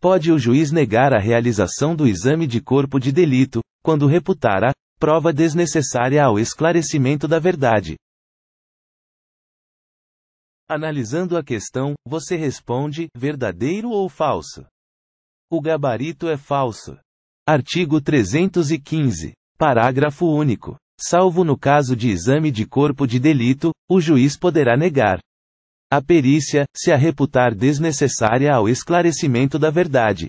Pode o juiz negar a realização do exame de corpo de delito, quando reputar a prova desnecessária ao esclarecimento da verdade. Analisando a questão, você responde: verdadeiro ou falso? O gabarito é falso. Artigo 315. Parágrafo único. Salvo no caso de exame de corpo de delito, o juiz poderá negar a perícia, se a reputar desnecessária ao esclarecimento da verdade,